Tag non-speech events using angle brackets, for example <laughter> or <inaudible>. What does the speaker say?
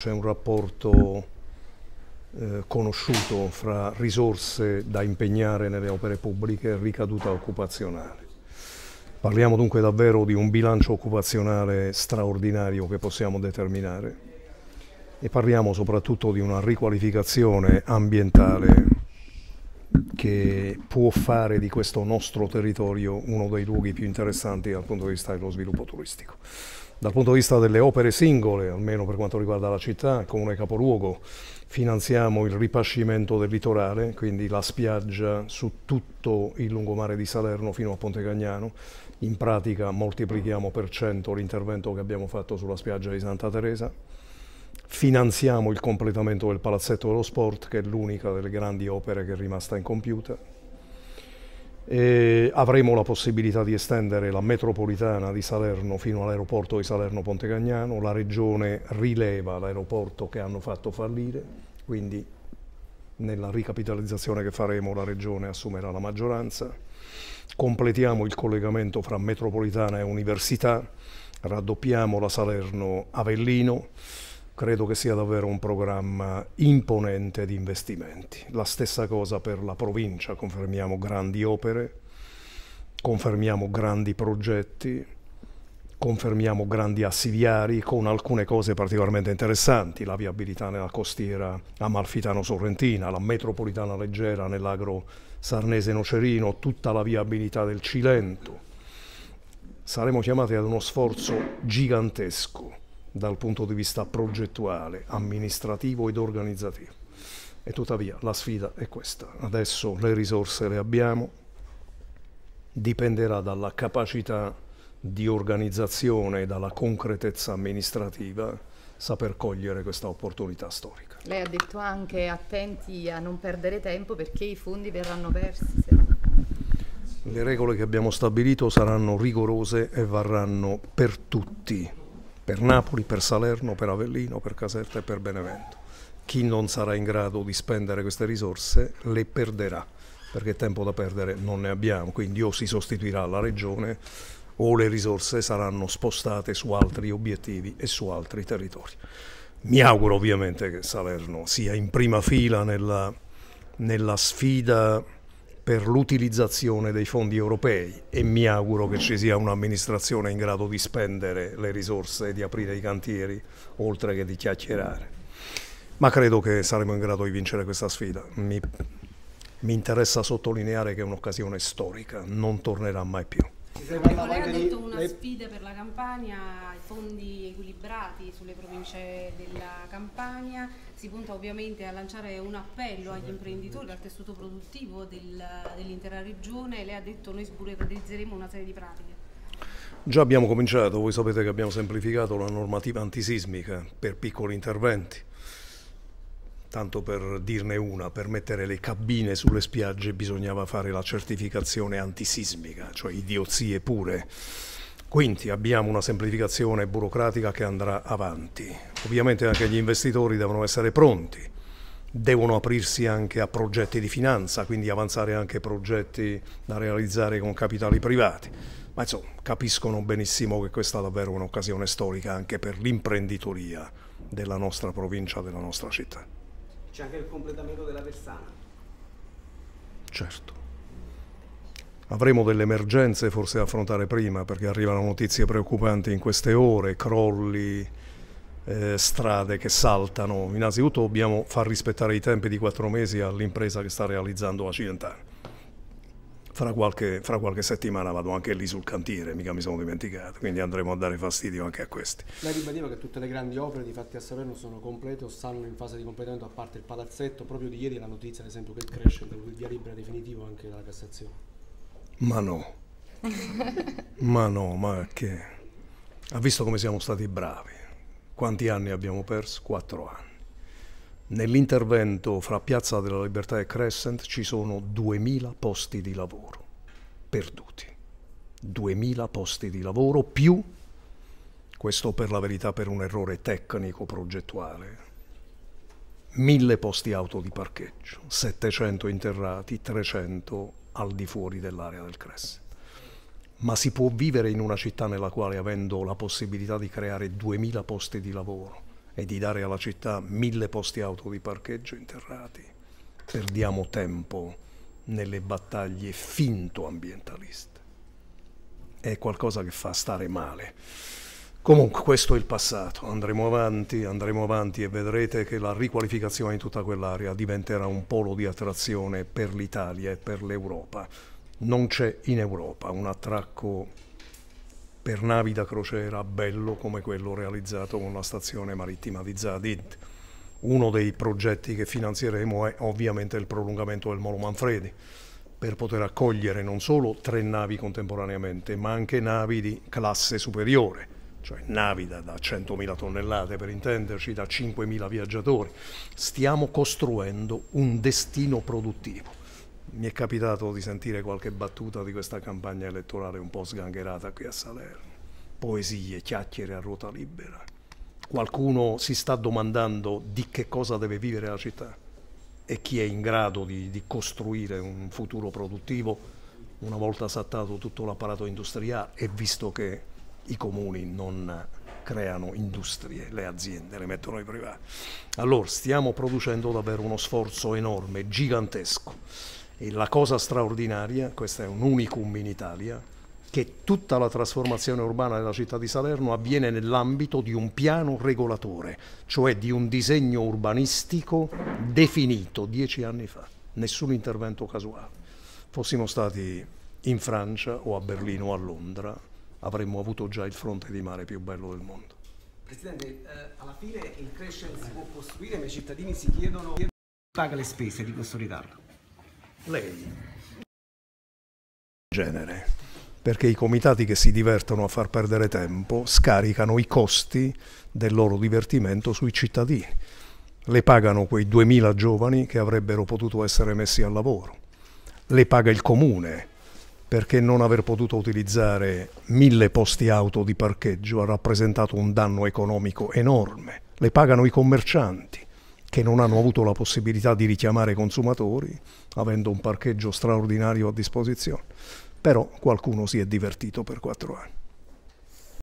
C'è un rapporto eh, conosciuto fra risorse da impegnare nelle opere pubbliche e ricaduta occupazionale. Parliamo dunque davvero di un bilancio occupazionale straordinario che possiamo determinare e parliamo soprattutto di una riqualificazione ambientale che può fare di questo nostro territorio uno dei luoghi più interessanti dal punto di vista dello sviluppo turistico dal punto di vista delle opere singole, almeno per quanto riguarda la città, comune capoluogo, finanziamo il ripascimento del litorale, quindi la spiaggia su tutto il lungomare di Salerno fino a Ponte Cagnano. In pratica moltiplichiamo per cento l'intervento che abbiamo fatto sulla spiaggia di Santa Teresa. Finanziamo il completamento del palazzetto dello sport, che è l'unica delle grandi opere che è rimasta incompiuta, e avremo la possibilità di estendere la metropolitana di Salerno fino all'aeroporto di salerno pontecagnano la regione rileva l'aeroporto che hanno fatto fallire, quindi nella ricapitalizzazione che faremo la regione assumerà la maggioranza, completiamo il collegamento fra metropolitana e università, raddoppiamo la Salerno-Avellino, credo che sia davvero un programma imponente di investimenti. La stessa cosa per la provincia, confermiamo grandi opere, confermiamo grandi progetti, confermiamo grandi assiviari con alcune cose particolarmente interessanti, la viabilità nella costiera amalfitano-sorrentina, la metropolitana leggera nell'agro sarnese-nocerino, tutta la viabilità del Cilento. Saremo chiamati ad uno sforzo gigantesco dal punto di vista progettuale, amministrativo ed organizzativo. E tuttavia la sfida è questa. Adesso le risorse le abbiamo, dipenderà dalla capacità di organizzazione e dalla concretezza amministrativa saper cogliere questa opportunità storica. Lei ha detto anche attenti a non perdere tempo perché i fondi verranno persi. Le regole che abbiamo stabilito saranno rigorose e varranno per tutti per Napoli, per Salerno, per Avellino, per Caserta e per Benevento. Chi non sarà in grado di spendere queste risorse le perderà, perché tempo da perdere non ne abbiamo, quindi o si sostituirà la regione o le risorse saranno spostate su altri obiettivi e su altri territori. Mi auguro ovviamente che Salerno sia in prima fila nella, nella sfida per l'utilizzazione dei fondi europei e mi auguro che ci sia un'amministrazione in grado di spendere le risorse e di aprire i cantieri oltre che di chiacchierare. Ma credo che saremo in grado di vincere questa sfida. Mi, mi interessa sottolineare che è un'occasione storica, non tornerà mai più. Ci serve ecco, una lei ha detto una lei... sfida per la Campania, fondi equilibrati sulle province della Campania, si punta ovviamente a lanciare un appello agli imprenditori, al tessuto produttivo del, dell'intera regione, lei ha detto noi sburocratizzeremo una serie di pratiche. Già abbiamo cominciato, voi sapete che abbiamo semplificato la normativa antisismica per piccoli interventi, tanto per dirne una, per mettere le cabine sulle spiagge bisognava fare la certificazione antisismica, cioè idiozie pure. Quindi abbiamo una semplificazione burocratica che andrà avanti. Ovviamente anche gli investitori devono essere pronti, devono aprirsi anche a progetti di finanza, quindi avanzare anche progetti da realizzare con capitali privati. Ma insomma, capiscono benissimo che questa è davvero un'occasione storica anche per l'imprenditoria della nostra provincia, della nostra città. C'è anche il completamento della Versana. Certo. Avremo delle emergenze forse da affrontare prima perché arrivano notizie preoccupanti in queste ore, crolli, eh, strade che saltano. Innanzitutto dobbiamo far rispettare i tempi di quattro mesi all'impresa che sta realizzando Accidentare fra qualche, fra qualche, settimana vado anche lì sul cantiere, mica mi sono dimenticato, quindi andremo a dare fastidio anche a questi. Lei ribadiva che tutte le grandi opere di fatti a Salerno sono complete o stanno in fase di completamento a parte il palazzetto, proprio di ieri la notizia ad esempio che il crescente, il via libera definitivo anche dalla Cassazione. Ma no, <laughs> ma no, ma che... Ha visto come siamo stati bravi? Quanti anni abbiamo perso? Quattro anni. Nell'intervento fra Piazza della Libertà e Crescent ci sono 2.000 posti di lavoro perduti. 2.000 posti di lavoro più, questo per la verità per un errore tecnico progettuale, 1.000 posti auto di parcheggio, 700 interrati, 300 al di fuori dell'area del Crescent. Ma si può vivere in una città nella quale avendo la possibilità di creare 2.000 posti di lavoro, e di dare alla città mille posti auto di parcheggio interrati. Perdiamo tempo nelle battaglie finto ambientaliste. È qualcosa che fa stare male. Comunque questo è il passato, andremo avanti, andremo avanti e vedrete che la riqualificazione di tutta quell'area diventerà un polo di attrazione per l'Italia e per l'Europa. Non c'è in Europa un attracco per navi da crociera bello come quello realizzato con la stazione marittima di Zadid. Uno dei progetti che finanzieremo è ovviamente il prolungamento del Molo Manfredi per poter accogliere non solo tre navi contemporaneamente, ma anche navi di classe superiore, cioè navi da, da 100.000 tonnellate per intenderci, da 5.000 viaggiatori. Stiamo costruendo un destino produttivo mi è capitato di sentire qualche battuta di questa campagna elettorale un po' sgangherata qui a Salerno. Poesie, chiacchiere a ruota libera. Qualcuno si sta domandando di che cosa deve vivere la città e chi è in grado di, di costruire un futuro produttivo una volta saltato tutto l'apparato industriale e visto che i comuni non creano industrie, le aziende le mettono i privati. Allora stiamo producendo davvero uno sforzo enorme, gigantesco e la cosa straordinaria, questo è un unicum in Italia, che tutta la trasformazione urbana della città di Salerno avviene nell'ambito di un piano regolatore, cioè di un disegno urbanistico definito dieci anni fa, nessun intervento casuale. Fossimo stati in Francia o a Berlino o a Londra, avremmo avuto già il fronte di mare più bello del mondo. Presidente, eh, alla fine il crescere si può costruire, ma i cittadini si chiedono chi paga le spese di questo ritardo. Lei? Genere, perché i comitati che si divertono a far perdere tempo scaricano i costi del loro divertimento sui cittadini. Le pagano quei 2.000 giovani che avrebbero potuto essere messi al lavoro. Le paga il comune perché non aver potuto utilizzare mille posti auto di parcheggio ha rappresentato un danno economico enorme. Le pagano i commercianti che non hanno avuto la possibilità di richiamare i consumatori, avendo un parcheggio straordinario a disposizione. Però qualcuno si è divertito per quattro anni.